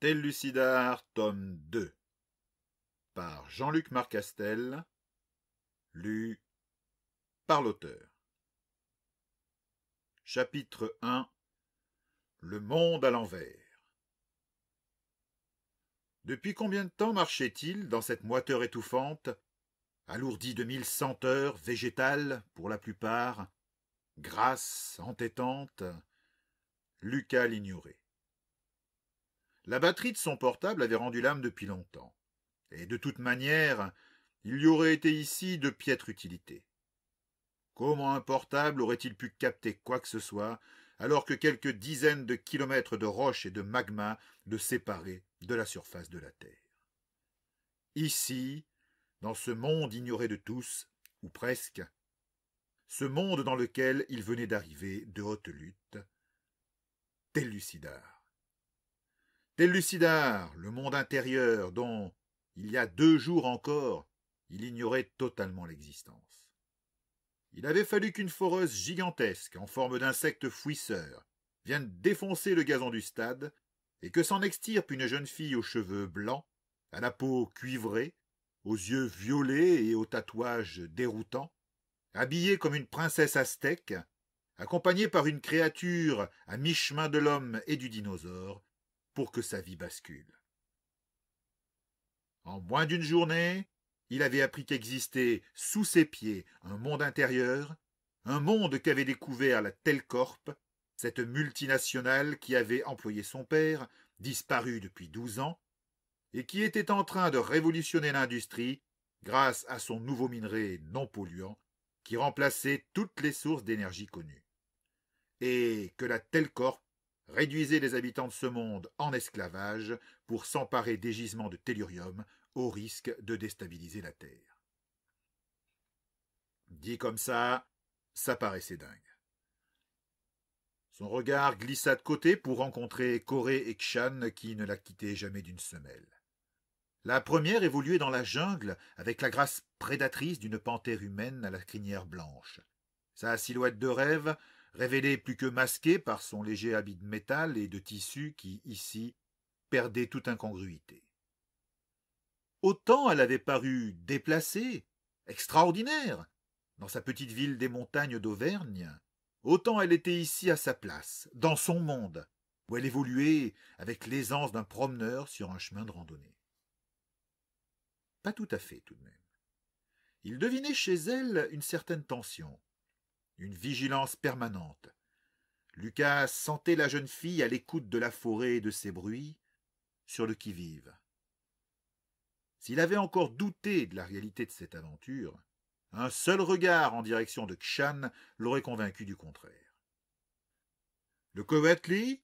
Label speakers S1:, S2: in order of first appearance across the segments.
S1: Lucidar, tome 2 par Jean-Luc Marcastel, lu par l'auteur. Chapitre 1 Le monde à l'envers. Depuis combien de temps marchait-il dans cette moiteur étouffante, alourdie de mille senteurs végétales pour la plupart, grasse, entêtante Lucas l'ignorait. La batterie de son portable avait rendu l'âme depuis longtemps. Et de toute manière, il y aurait été ici de piètre utilité. Comment un portable aurait-il pu capter quoi que ce soit, alors que quelques dizaines de kilomètres de roches et de magma le séparaient de la surface de la Terre Ici, dans ce monde ignoré de tous, ou presque, ce monde dans lequel il venait d'arriver de haute lutte, tel lucidar, le monde intérieur dont, il y a deux jours encore, il ignorait totalement l'existence. Il avait fallu qu'une foreuse gigantesque, en forme d'insecte fouisseur, vienne défoncer le gazon du stade, et que s'en extirpe une jeune fille aux cheveux blancs, à la peau cuivrée, aux yeux violets et aux tatouages déroutants, habillée comme une princesse aztèque, accompagnée par une créature à mi-chemin de l'homme et du dinosaure, pour que sa vie bascule. En moins d'une journée, il avait appris qu'existait sous ses pieds un monde intérieur, un monde qu'avait découvert la Telcorp, cette multinationale qui avait employé son père, disparu depuis douze ans, et qui était en train de révolutionner l'industrie grâce à son nouveau minerai non polluant qui remplaçait toutes les sources d'énergie connues. Et que la Telcorp réduisez les habitants de ce monde en esclavage pour s'emparer des gisements de tellurium au risque de déstabiliser la Terre. Dit comme ça, ça paraissait dingue. Son regard glissa de côté pour rencontrer Corée et Kshan qui ne la quittaient jamais d'une semelle. La première évoluait dans la jungle avec la grâce prédatrice d'une panthère humaine à la crinière blanche. Sa silhouette de rêve révélée plus que masquée par son léger habit de métal et de tissu qui, ici, perdait toute incongruité. Autant elle avait paru déplacée, extraordinaire, dans sa petite ville des montagnes d'Auvergne, autant elle était ici à sa place, dans son monde, où elle évoluait avec l'aisance d'un promeneur sur un chemin de randonnée. Pas tout à fait, tout de même. Il devinait chez elle une certaine tension, une vigilance permanente. Lucas sentait la jeune fille à l'écoute de la forêt et de ses bruits, sur le qui-vive. S'il avait encore douté de la réalité de cette aventure, un seul regard en direction de Kshan l'aurait convaincu du contraire. Le Kowatli,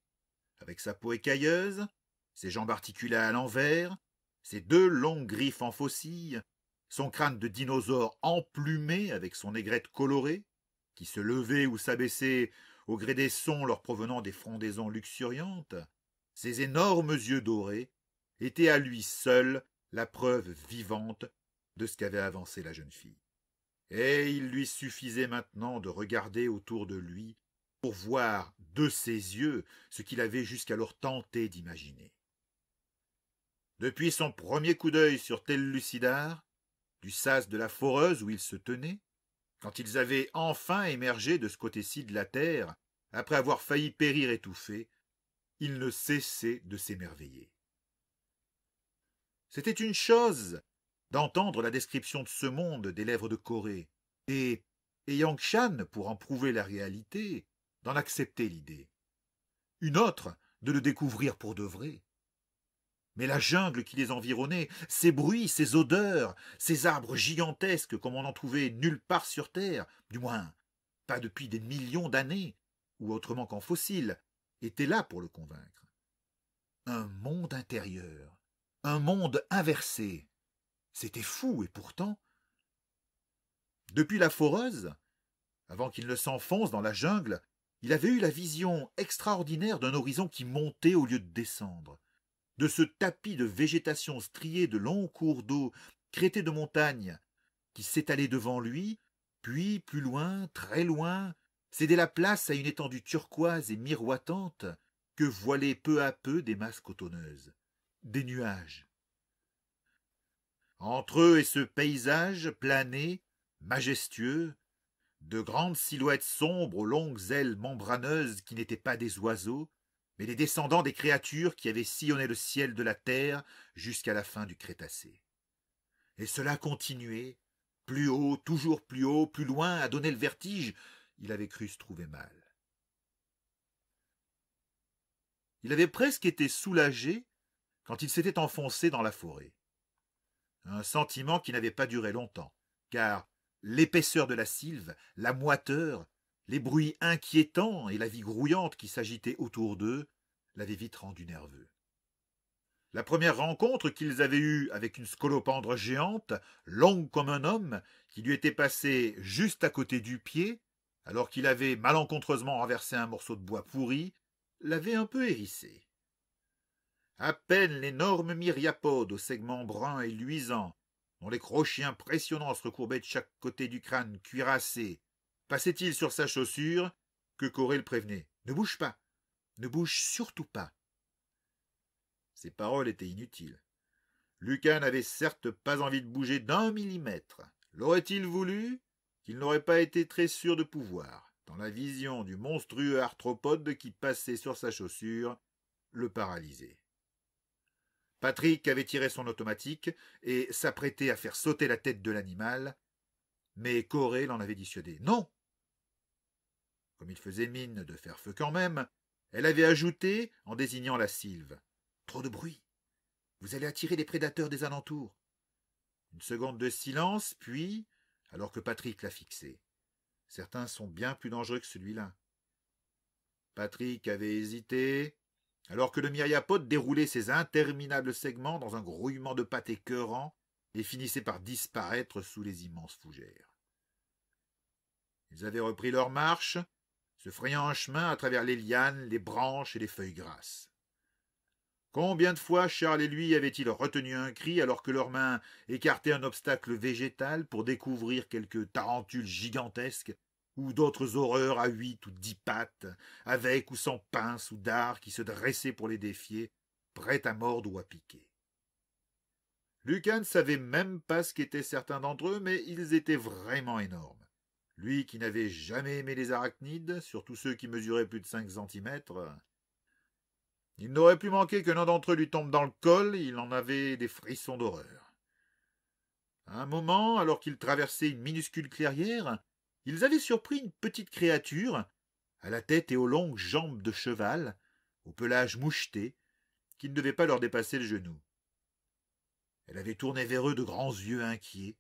S1: avec sa peau écailleuse, ses jambes articulées à l'envers, ses deux longues griffes en faucille, son crâne de dinosaure emplumé avec son aigrette colorée, qui se levait ou s'abaissait au gré des sons leur provenant des frondaisons luxuriantes, ses énormes yeux dorés étaient à lui seul la preuve vivante de ce qu'avait avancé la jeune fille. Et il lui suffisait maintenant de regarder autour de lui pour voir de ses yeux ce qu'il avait jusqu'alors tenté d'imaginer. Depuis son premier coup d'œil sur Lucidar, du sas de la foreuse où il se tenait, quand ils avaient enfin émergé de ce côté-ci de la terre, après avoir failli périr étouffés, ils ne cessaient de s'émerveiller. C'était une chose d'entendre la description de ce monde des lèvres de Corée, et, ayant Shan, pour en prouver la réalité, d'en accepter l'idée. Une autre, de le découvrir pour de vrai. Mais la jungle qui les environnait, ses bruits, ses odeurs, ces arbres gigantesques comme on n'en trouvait nulle part sur Terre, du moins pas depuis des millions d'années, ou autrement qu'en fossiles, étaient là pour le convaincre. Un monde intérieur, un monde inversé. C'était fou, et pourtant... Depuis la foreuse, avant qu'il ne s'enfonce dans la jungle, il avait eu la vision extraordinaire d'un horizon qui montait au lieu de descendre de ce tapis de végétation striée de longs cours d'eau crêtés de montagnes qui s'étalait devant lui, puis plus loin, très loin, cédait la place à une étendue turquoise et miroitante que voilaient peu à peu des masses cotonneuses, des nuages. Entre eux et ce paysage plané, majestueux, de grandes silhouettes sombres aux longues ailes membraneuses qui n'étaient pas des oiseaux, mais les descendants des créatures qui avaient sillonné le ciel de la Terre jusqu'à la fin du Crétacé. Et cela continuait, plus haut, toujours plus haut, plus loin, à donner le vertige, il avait cru se trouver mal. Il avait presque été soulagé quand il s'était enfoncé dans la forêt. Un sentiment qui n'avait pas duré longtemps, car l'épaisseur de la sylve, la moiteur, les bruits inquiétants et la vie grouillante qui s'agitait autour d'eux l'avaient vite rendu nerveux. La première rencontre qu'ils avaient eue avec une scolopendre géante, longue comme un homme, qui lui était passée juste à côté du pied, alors qu'il avait malencontreusement renversé un morceau de bois pourri, l'avait un peu hérissé. À peine l'énorme myriapode aux segments bruns et luisants, dont les crochets impressionnants se recourbaient de chaque côté du crâne cuirassé, passait-il sur sa chaussure que le prévenait Ne bouge pas Ne bouge surtout pas Ces paroles étaient inutiles. Lucas n'avait certes pas envie de bouger d'un millimètre. L'aurait-il voulu qu'il n'aurait pas été très sûr de pouvoir. Dans la vision du monstrueux arthropode qui passait sur sa chaussure, le paralysait. Patrick avait tiré son automatique et s'apprêtait à faire sauter la tête de l'animal, mais Corée l'en avait dissuadé. Non, comme il faisait mine de faire feu quand même, elle avait ajouté, en désignant la sylve. Trop de bruit. Vous allez attirer les prédateurs des alentours. Une seconde de silence, puis, alors que Patrick l'a fixé. Certains sont bien plus dangereux que celui-là. Patrick avait hésité, alors que le myriapode déroulait ses interminables segments dans un grouillement de pattes écœurants et finissait par disparaître sous les immenses fougères. Ils avaient repris leur marche, se frayant un chemin à travers les lianes, les branches et les feuilles grasses. Combien de fois Charles et lui avaient-ils retenu un cri alors que leurs mains écartaient un obstacle végétal pour découvrir quelque tarentule gigantesque ou d'autres horreurs à huit ou dix pattes, avec ou sans pinces ou dards qui se dressaient pour les défier, prêts à mordre ou à piquer. Lucas ne savait même pas ce qu'étaient certains d'entre eux, mais ils étaient vraiment énormes. Lui qui n'avait jamais aimé les arachnides, surtout ceux qui mesuraient plus de cinq centimètres. Il n'aurait pu manquer que l'un d'entre eux lui tombe dans le col, il en avait des frissons d'horreur. À un moment, alors qu'ils traversaient une minuscule clairière, ils avaient surpris une petite créature, à la tête et aux longues jambes de cheval, au pelage moucheté, qui ne devait pas leur dépasser le genou. Elle avait tourné vers eux de grands yeux inquiets,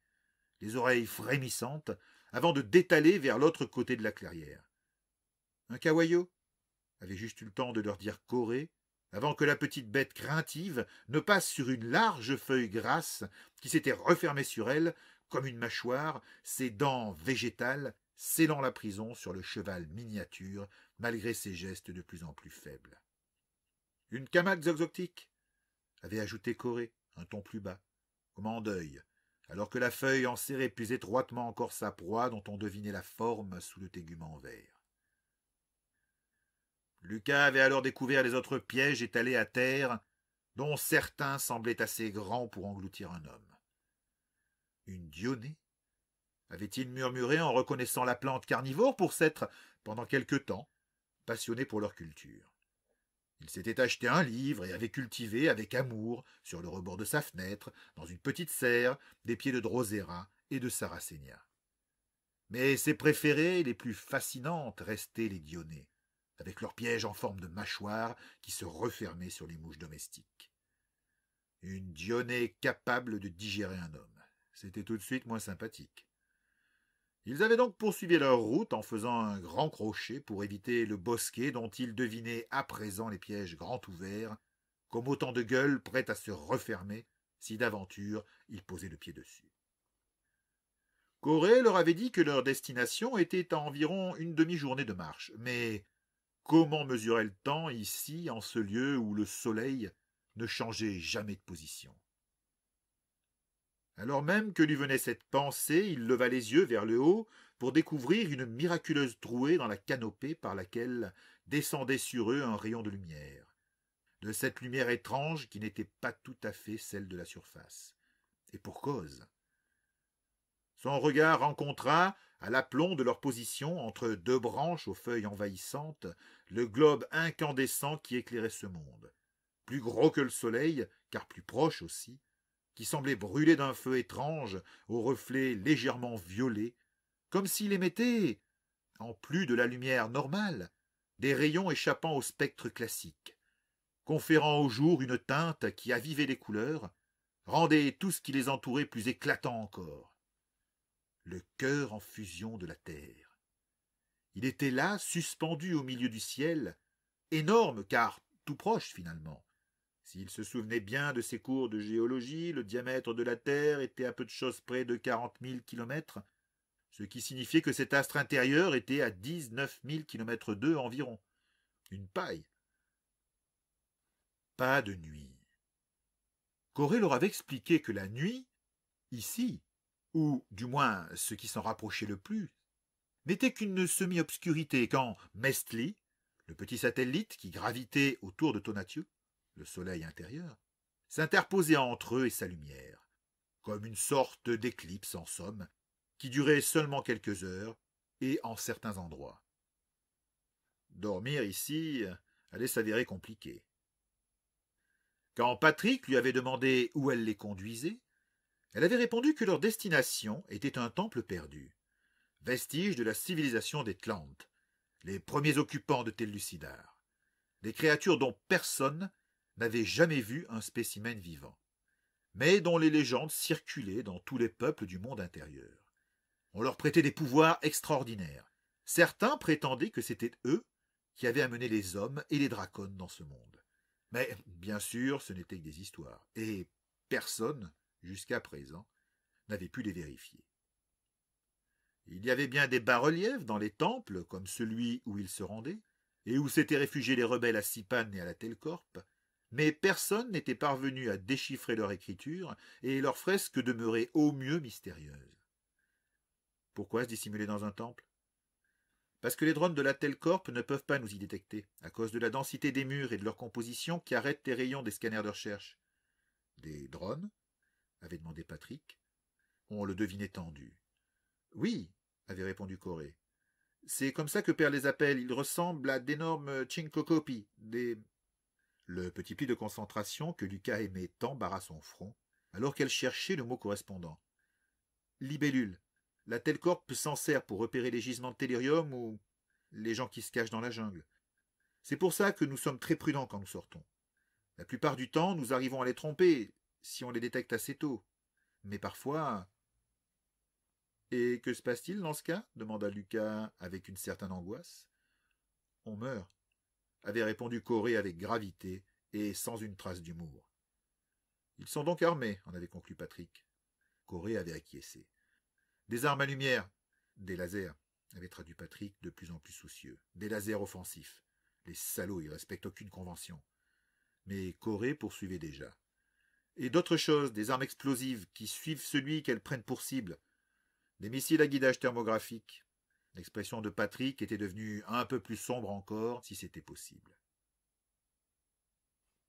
S1: les oreilles frémissantes, avant de détaler vers l'autre côté de la clairière. Un cawayo avait juste eu le temps de leur dire Corée avant que la petite bête craintive ne passe sur une large feuille grasse qui s'était refermée sur elle comme une mâchoire, ses dents végétales scellant la prison sur le cheval miniature malgré ses gestes de plus en plus faibles. Une camaque zoxotique avait ajouté Corée, un ton plus bas, comme en deuil, alors que la feuille en serrait plus étroitement encore sa proie dont on devinait la forme sous le tégument vert. Lucas avait alors découvert les autres pièges étalés à terre, dont certains semblaient assez grands pour engloutir un homme. Une dionée avait-il murmuré en reconnaissant la plante carnivore pour s'être, pendant quelque temps, passionné pour leur culture. Il s'était acheté un livre et avait cultivé avec amour, sur le rebord de sa fenêtre, dans une petite serre, des pieds de drosera et de Saracenia. Mais ses préférées, les plus fascinantes, restaient les dionées, avec leurs pièges en forme de mâchoire qui se refermaient sur les mouches domestiques. Une dionée capable de digérer un homme. C'était tout de suite moins sympathique. Ils avaient donc poursuivi leur route en faisant un grand crochet pour éviter le bosquet dont ils devinaient à présent les pièges grands ouverts, comme autant de gueules prêtes à se refermer si d'aventure ils posaient le pied dessus. Corée leur avait dit que leur destination était à environ une demi-journée de marche, mais comment mesurer le temps ici, en ce lieu où le soleil ne changeait jamais de position alors même que lui venait cette pensée, il leva les yeux vers le haut pour découvrir une miraculeuse trouée dans la canopée par laquelle descendait sur eux un rayon de lumière, de cette lumière étrange qui n'était pas tout à fait celle de la surface. Et pour cause. Son regard rencontra, à l'aplomb de leur position, entre deux branches aux feuilles envahissantes, le globe incandescent qui éclairait ce monde, plus gros que le soleil, car plus proche aussi, qui semblait brûler d'un feu étrange aux reflets légèrement violets, comme s'il émettait, en plus de la lumière normale, des rayons échappant au spectre classique, conférant au jour une teinte qui avivait les couleurs, rendait tout ce qui les entourait plus éclatant encore. Le cœur en fusion de la terre. Il était là, suspendu au milieu du ciel, énorme car tout proche finalement, s'il se souvenait bien de ses cours de géologie, le diamètre de la Terre était à peu de choses près de quarante mille kilomètres, ce qui signifiait que cet astre intérieur était à dix-neuf mille kilomètres d'eux environ. Une paille. Pas de nuit. Corée leur avait expliqué que la nuit, ici, ou du moins ce qui s'en rapprochait le plus, n'était qu'une semi-obscurité quand Mestli, le petit satellite qui gravitait autour de Tonatiuh, le soleil intérieur, s'interposait entre eux et sa lumière, comme une sorte d'éclipse en somme, qui durait seulement quelques heures et en certains endroits. Dormir ici euh, allait s'avérer compliqué. Quand Patrick lui avait demandé où elle les conduisait, elle avait répondu que leur destination était un temple perdu, vestige de la civilisation des Tlantes, les premiers occupants de Tellucidar, des créatures dont personne n'avaient jamais vu un spécimen vivant, mais dont les légendes circulaient dans tous les peuples du monde intérieur. On leur prêtait des pouvoirs extraordinaires. Certains prétendaient que c'était eux qui avaient amené les hommes et les dracones dans ce monde. Mais, bien sûr, ce n'était que des histoires, et personne, jusqu'à présent, n'avait pu les vérifier. Il y avait bien des bas-reliefs dans les temples, comme celui où ils se rendaient, et où s'étaient réfugiés les rebelles à Sipan et à la Telcorp, mais personne n'était parvenu à déchiffrer leur écriture, et leurs fresques demeuraient au mieux mystérieuses. Pourquoi se dissimuler dans un temple Parce que les drones de la Telcorp ne peuvent pas nous y détecter, à cause de la densité des murs et de leur composition qui arrêtent les rayons des scanners de recherche. Des drones avait demandé Patrick. On le devinait tendu. Oui, avait répondu Corée. C'est comme ça que Père les appels. Ils ressemblent à d'énormes chinkokopi, des le petit pli de concentration que Lucas aimait tant barra son front, alors qu'elle cherchait le mot correspondant. Libellule. La Telcorp s'en sert pour repérer les gisements de tellurium ou les gens qui se cachent dans la jungle. C'est pour ça que nous sommes très prudents quand nous sortons. La plupart du temps, nous arrivons à les tromper, si on les détecte assez tôt. Mais parfois... Et que se passe-t-il dans ce cas demanda Lucas avec une certaine angoisse. On meurt avait répondu Corée avec gravité et sans une trace d'humour. Ils sont donc armés, en avait conclu Patrick. Corée avait acquiescé. Des armes à lumière, des lasers, avait traduit Patrick de plus en plus soucieux. Des lasers offensifs. Les salauds, ils respectent aucune convention. Mais Corée poursuivait déjà. Et d'autres choses, des armes explosives qui suivent celui qu'elles prennent pour cible. Des missiles à guidage thermographique, L'expression de Patrick était devenue un peu plus sombre encore, si c'était possible.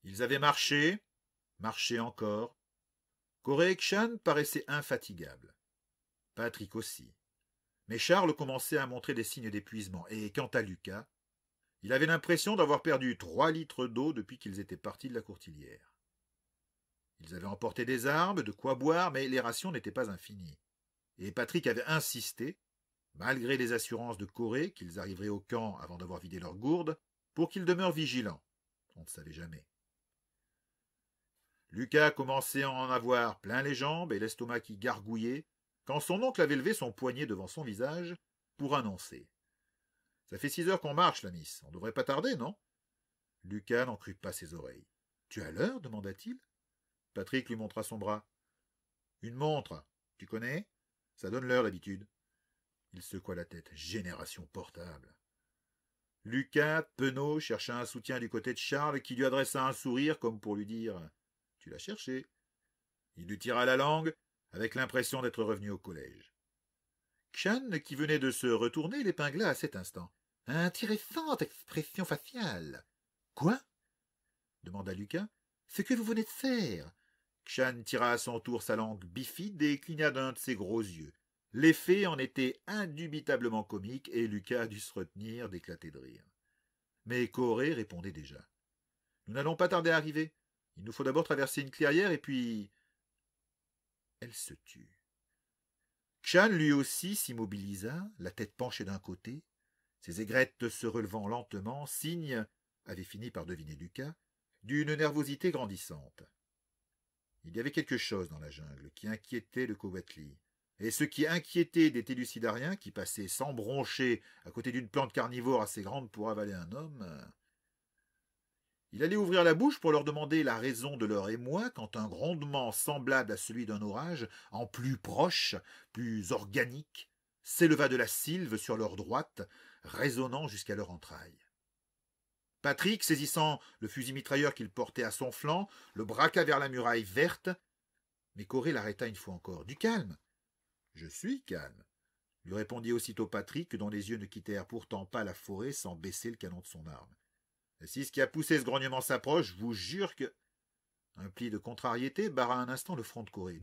S1: Ils avaient marché, marché encore. Correction paraissait infatigable. Patrick aussi. Mais Charles commençait à montrer des signes d'épuisement, et quant à Lucas, il avait l'impression d'avoir perdu trois litres d'eau depuis qu'ils étaient partis de la courtilière. Ils avaient emporté des armes, de quoi boire, mais les rations n'étaient pas infinies. Et Patrick avait insisté malgré les assurances de Corée qu'ils arriveraient au camp avant d'avoir vidé leurs gourdes, pour qu'ils demeurent vigilants. On ne savait jamais. Lucas commençait à en avoir plein les jambes et l'estomac qui gargouillait, quand son oncle avait levé son poignet devant son visage pour annoncer. Ça fait six heures qu'on marche, la miss. On devrait pas tarder, non Lucas n'en crut pas ses oreilles. Tu as l'heure demanda-t-il. Patrick lui montra son bras. Une montre, tu connais Ça donne l'heure d'habitude. Il secoua la tête. Génération portable. Lucas Penaud chercha un soutien du côté de Charles qui lui adressa un sourire comme pour lui dire Tu l'as cherché. Il lui tira la langue avec l'impression d'être revenu au collège. Chan, qui venait de se retourner, l'épingla à cet instant. Intéressante expression faciale. Quoi demanda Lucas. Ce que vous venez de faire. Chan tira à son tour sa langue bifide et cligna d'un de ses gros yeux. L'effet en était indubitablement comique et Lucas dut se retenir d'éclater de rire. Mais Corée répondait déjà. Nous n'allons pas tarder à arriver. Il nous faut d'abord traverser une clairière et puis. Elle se tut. Chan lui aussi s'immobilisa, la tête penchée d'un côté. Ses aigrettes se relevant lentement, signe, avait fini par deviner Lucas, d'une nervosité grandissante. Il y avait quelque chose dans la jungle qui inquiétait le Kowatli. Et ce qui inquiétait des télucidariens, qui passaient sans broncher à côté d'une plante carnivore assez grande pour avaler un homme, il allait ouvrir la bouche pour leur demander la raison de leur émoi quand un grondement semblable à celui d'un orage, en plus proche, plus organique, s'éleva de la sylve sur leur droite, résonnant jusqu'à leur entraille. Patrick, saisissant le fusil mitrailleur qu'il portait à son flanc, le braqua vers la muraille verte, mais Corée l'arrêta une fois encore. Du calme, je suis calme, lui répondit aussitôt Patrick, dont les yeux ne quittèrent pourtant pas la forêt sans baisser le canon de son arme. Si ce qui a poussé ce grognement s'approche, je vous jure que. Un pli de contrariété barra un instant le front de Corinne.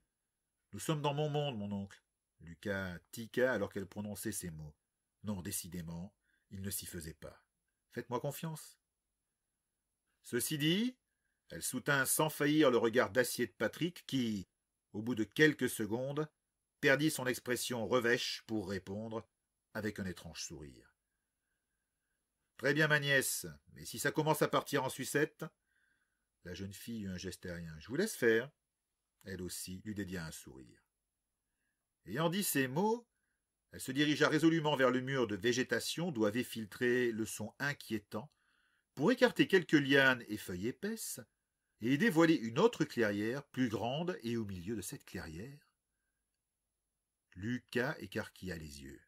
S1: Nous sommes dans mon monde, mon oncle. Lucas tiqua alors qu'elle prononçait ces mots. Non, décidément, il ne s'y faisait pas. Faites-moi confiance. Ceci dit, elle soutint sans faillir le regard d'acier de Patrick qui, au bout de quelques secondes, perdit son expression revêche pour répondre avec un étrange sourire. Très bien, ma nièce, mais si ça commence à partir en sucette. La jeune fille eut un geste aérien. Je vous laisse faire. Elle aussi lui dédia un sourire. Ayant dit ces mots, elle se dirigea résolument vers le mur de végétation d'où avait filtré le son inquiétant, pour écarter quelques lianes et feuilles épaisses, et dévoiler une autre clairière plus grande, et au milieu de cette clairière, Lucas écarquilla les yeux.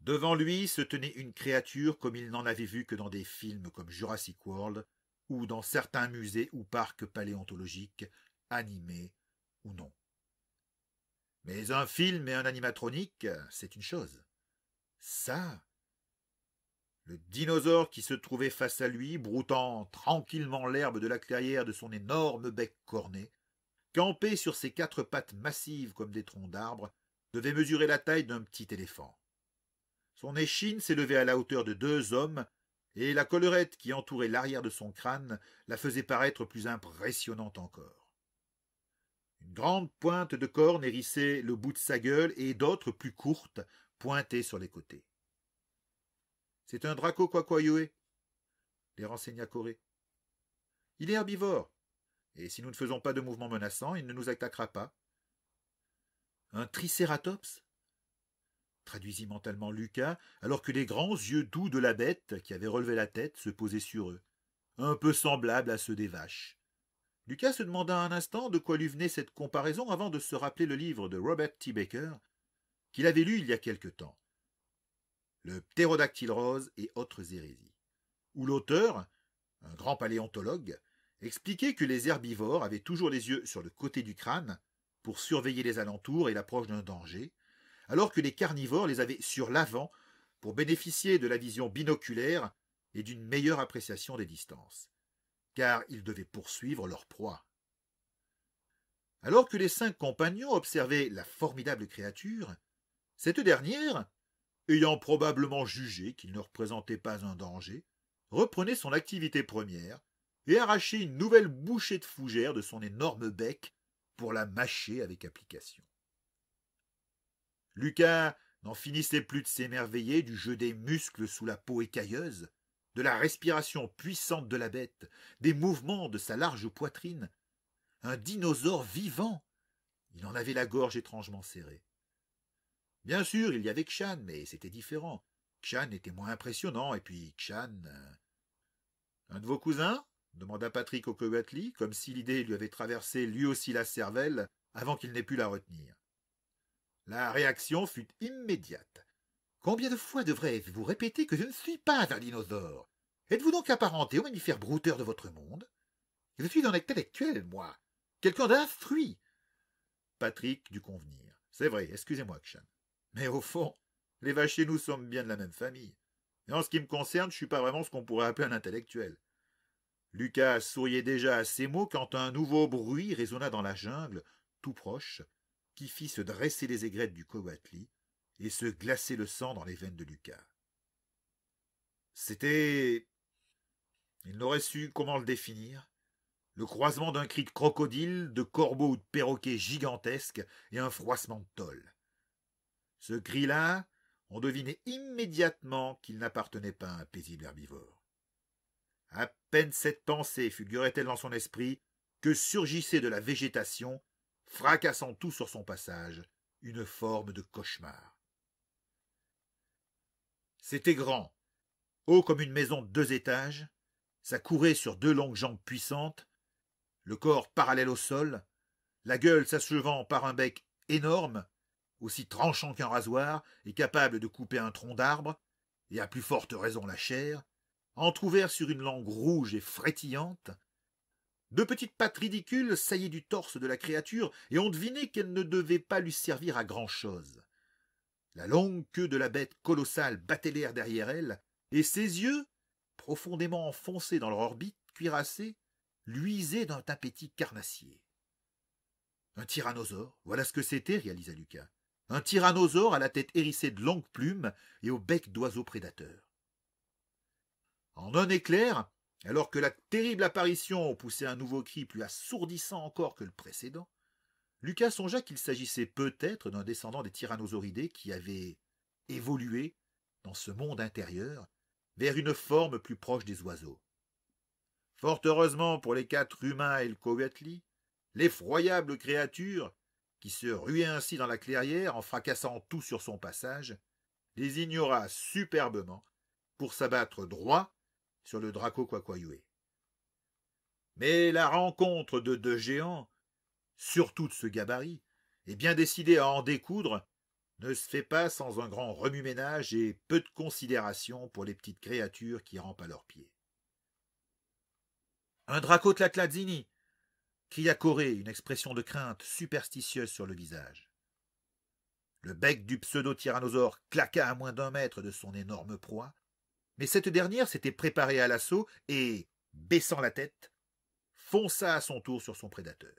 S1: Devant lui se tenait une créature comme il n'en avait vu que dans des films comme Jurassic World ou dans certains musées ou parcs paléontologiques, animés ou non. Mais un film et un animatronique, c'est une chose. Ça Le dinosaure qui se trouvait face à lui, broutant tranquillement l'herbe de la clairière de son énorme bec corné, Campé sur ses quatre pattes massives comme des troncs d'arbres, devait mesurer la taille d'un petit éléphant. Son échine s'élevait à la hauteur de deux hommes, et la collerette qui entourait l'arrière de son crâne la faisait paraître plus impressionnante encore. Une grande pointe de corne hérissait le bout de sa gueule et d'autres plus courtes pointaient sur les côtés. C'est un draco quaquayoé, eh les renseigna Corée. Il est herbivore, et si nous ne faisons pas de mouvement menaçant, il ne nous attaquera pas. Un tricératops traduisit mentalement Lucas, alors que les grands yeux doux de la bête, qui avait relevé la tête, se posaient sur eux, un peu semblables à ceux des vaches. Lucas se demanda un instant de quoi lui venait cette comparaison avant de se rappeler le livre de Robert T. Baker, qu'il avait lu il y a quelque temps. Le ptérodactyle rose et autres hérésies, où l'auteur, un grand paléontologue, expliquait que les herbivores avaient toujours les yeux sur le côté du crâne pour surveiller les alentours et l'approche d'un danger, alors que les carnivores les avaient sur l'avant pour bénéficier de la vision binoculaire et d'une meilleure appréciation des distances, car ils devaient poursuivre leur proie. Alors que les cinq compagnons observaient la formidable créature, cette dernière, ayant probablement jugé qu'il ne représentait pas un danger, reprenait son activité première et arracher une nouvelle bouchée de fougère de son énorme bec pour la mâcher avec application. Lucas n'en finissait plus de s'émerveiller du jeu des muscles sous la peau écailleuse, de la respiration puissante de la bête, des mouvements de sa large poitrine. Un dinosaure vivant Il en avait la gorge étrangement serrée. Bien sûr, il y avait Kshan, mais c'était différent. Kshan était moins impressionnant, et puis Kshan... Euh, un de vos cousins demanda Patrick au Coatli, comme si l'idée lui avait traversé lui aussi la cervelle avant qu'il n'ait pu la retenir. La réaction fut immédiate. Combien de fois devrais-je vous répéter que je ne suis pas un dinosaure Êtes-vous donc apparenté au mammifère brouteur de votre monde Je suis un intellectuel, moi, quelqu'un fruit. Patrick dut convenir. C'est vrai, excusez-moi, Kshan. Mais au fond, les vaches et nous sommes bien de la même famille. Et en ce qui me concerne, je ne suis pas vraiment ce qu'on pourrait appeler un intellectuel. Lucas souriait déjà à ces mots quand un nouveau bruit résonna dans la jungle, tout proche, qui fit se dresser les aigrettes du Kowatli et se glacer le sang dans les veines de Lucas. C'était. Il n'aurait su comment le définir. Le croisement d'un cri de crocodile, de corbeau ou de perroquet gigantesque et un froissement de tôle. Ce cri-là, on devinait immédiatement qu'il n'appartenait pas à un paisible herbivore. À peine cette pensée figurait elle dans son esprit que surgissait de la végétation, fracassant tout sur son passage, une forme de cauchemar. C'était grand, haut comme une maison de deux étages, ça courait sur deux longues jambes puissantes, le corps parallèle au sol, la gueule s'achevant par un bec énorme, aussi tranchant qu'un rasoir et capable de couper un tronc d'arbre, et à plus forte raison la chair, entr'ouvert sur une langue rouge et frétillante. Deux petites pattes ridicules saillaient du torse de la créature, et on devinait qu'elle ne devait pas lui servir à grand-chose. La longue queue de la bête colossale battait l'air derrière elle, et ses yeux, profondément enfoncés dans leur orbite cuirassée, luisaient d'un appétit carnassier. Un tyrannosaure, voilà ce que c'était, réalisa Lucas. Un tyrannosaure à la tête hérissée de longues plumes et au bec d'oiseau prédateur. En un éclair, alors que la terrible apparition poussait un nouveau cri plus assourdissant encore que le précédent, Lucas songea qu'il s'agissait peut-être d'un descendant des tyrannosauridés qui avait évolué dans ce monde intérieur vers une forme plus proche des oiseaux. Fort heureusement pour les quatre humains et le Coatli, l'effroyable créature, qui se ruait ainsi dans la clairière en fracassant tout sur son passage, les ignora superbement pour s'abattre droit sur le Draco Quacoyue. Mais la rencontre de deux géants, surtout de ce gabarit, et bien décidée à en découdre, ne se fait pas sans un grand remue-ménage et peu de considération pour les petites créatures qui rampent à leurs pieds. Un Draco Tlatlazzini cria Corée, une expression de crainte superstitieuse sur le visage. Le bec du pseudo-tyrannosaure claqua à moins d'un mètre de son énorme proie, mais cette dernière s'était préparée à l'assaut et, baissant la tête, fonça à son tour sur son prédateur.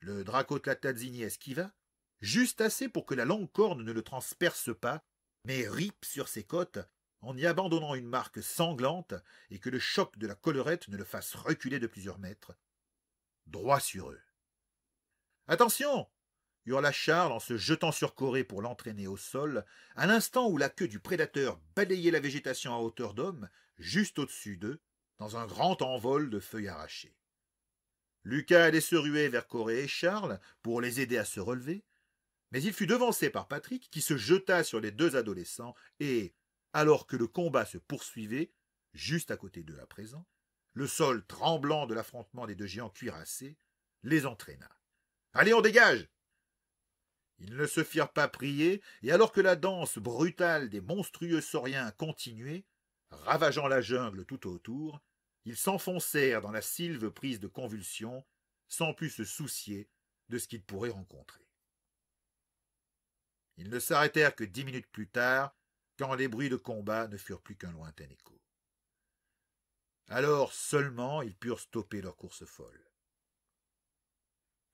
S1: Le de la qui esquiva, juste assez pour que la longue corne ne le transperce pas, mais ripe sur ses côtes en y abandonnant une marque sanglante et que le choc de la collerette ne le fasse reculer de plusieurs mètres, droit sur eux. Attention hurla Charles en se jetant sur Corée pour l'entraîner au sol, à l'instant où la queue du prédateur balayait la végétation à hauteur d'homme, juste au-dessus d'eux, dans un grand envol de feuilles arrachées. Lucas allait se ruer vers Corée et Charles pour les aider à se relever, mais il fut devancé par Patrick qui se jeta sur les deux adolescents et, alors que le combat se poursuivait, juste à côté d'eux à présent, le sol tremblant de l'affrontement des deux géants cuirassés, les entraîna. Allez, on dégage ils ne se firent pas prier, et alors que la danse brutale des monstrueux sauriens continuait, ravageant la jungle tout autour, ils s'enfoncèrent dans la sylve prise de convulsions, sans plus se soucier de ce qu'ils pourraient rencontrer. Ils ne s'arrêtèrent que dix minutes plus tard, quand les bruits de combat ne furent plus qu'un lointain écho. Alors seulement ils purent stopper leur course folle.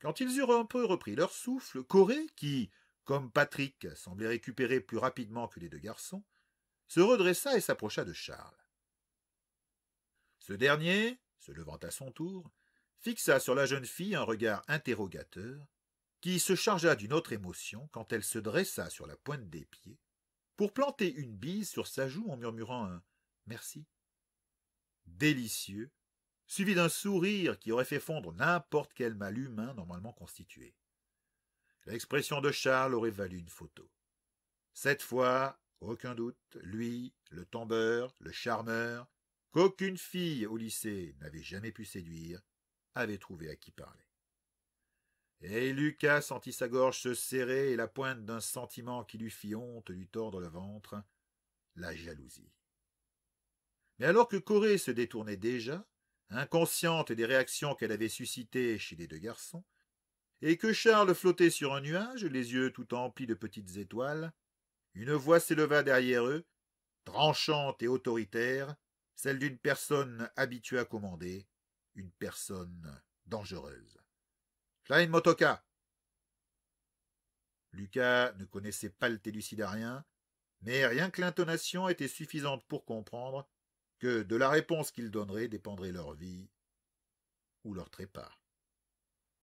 S1: Quand ils eurent un peu repris leur souffle, Corée, qui, comme Patrick, semblait récupérer plus rapidement que les deux garçons, se redressa et s'approcha de Charles. Ce dernier, se levant à son tour, fixa sur la jeune fille un regard interrogateur, qui se chargea d'une autre émotion quand elle se dressa sur la pointe des pieds, pour planter une bise sur sa joue en murmurant un Merci. Délicieux, suivi d'un sourire qui aurait fait fondre n'importe quel mal humain normalement constitué. L'expression de Charles aurait valu une photo. Cette fois, aucun doute, lui, le tombeur, le charmeur, qu'aucune fille au lycée n'avait jamais pu séduire, avait trouvé à qui parler. Et Lucas sentit sa gorge se serrer et la pointe d'un sentiment qui lui fit honte lui tordre le ventre, la jalousie. Mais alors que Corée se détournait déjà, inconsciente des réactions qu'elle avait suscitées chez les deux garçons, et que Charles flottait sur un nuage, les yeux tout emplis de petites étoiles, une voix s'éleva derrière eux, tranchante et autoritaire, celle d'une personne habituée à commander, une personne dangereuse. Klein Motoka Lucas ne connaissait pas le télucidarien, mais rien que l'intonation était suffisante pour comprendre que de la réponse qu'ils donneraient dépendrait leur vie ou leur trépas.